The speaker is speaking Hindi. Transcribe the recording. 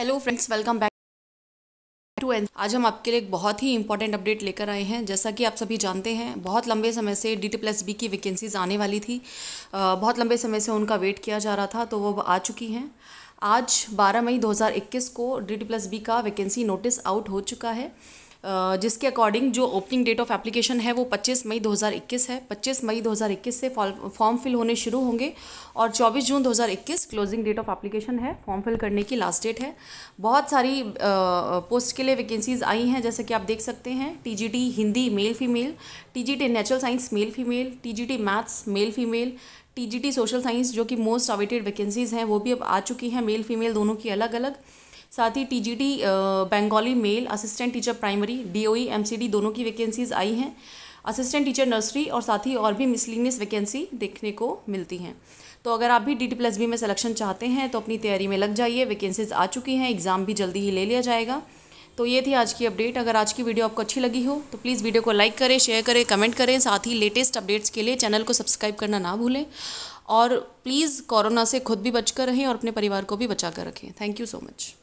hello friends welcome back to and आज हम आपके लिए एक बहुत ही इंपॉर्टेंट अपडेट लेकर आए हैं जैसा कि आप सभी जानते हैं बहुत लंबे समय से डी टी प्लस बी की वैकेंसीज आने वाली थी बहुत लंबे समय से उनका वेट किया जा रहा था तो वो आ चुकी हैं आज 12 मई 2021 को डी टी प्लस बी का वैकेंसी नोटिस आउट हो चुका है जिसके अकॉर्डिंग जो ओपनिंग डेट ऑफ एप्लीकेशन है वो 25 मई 2021 है 25 मई 2021 से फॉर्म फिल होने शुरू होंगे और 24 जून 2021 क्लोजिंग डेट ऑफ एप्लीकेशन है फॉर्म फिल करने की लास्ट डेट है बहुत सारी पोस्ट के लिए वैकेंसीज़ आई हैं जैसे कि आप देख सकते हैं TGT Hindi male female TGT natural science male female TGT maths male female TGT social science जो कि मोस्ट अवेटेड वैकेंसीज़ हैं वो भी अब आ चुकी हैं मेल फीमेल दोनों की अलग अलग साथ ही T G T Bengali male assistant teacher primary D C MCD दोनों की वैकेंसीज आई हैं असिस्टेंट टीचर नर्सरी और साथ ही और भी मिसलिनियस वैकेंसी देखने को मिलती हैं तो अगर आप भी डी टी प्लस बी में सिलेक्शन चाहते हैं तो अपनी तैयारी में लग जाइए वैकेंसीज आ चुकी हैं एग्ज़ाम भी जल्दी ही ले लिया जाएगा तो ये थी आज की अपडेट अगर आज की वीडियो आपको अच्छी लगी हो तो प्लीज़ वीडियो को लाइक करें शेयर करें कमेंट करें साथ ही लेटेस्ट अपडेट्स के लिए चैनल को सब्सक्राइब करना ना भूलें और प्लीज़ कोरोना से खुद भी बचकर रहें और अपने परिवार को भी बचा कर रखें थैंक यू सो मच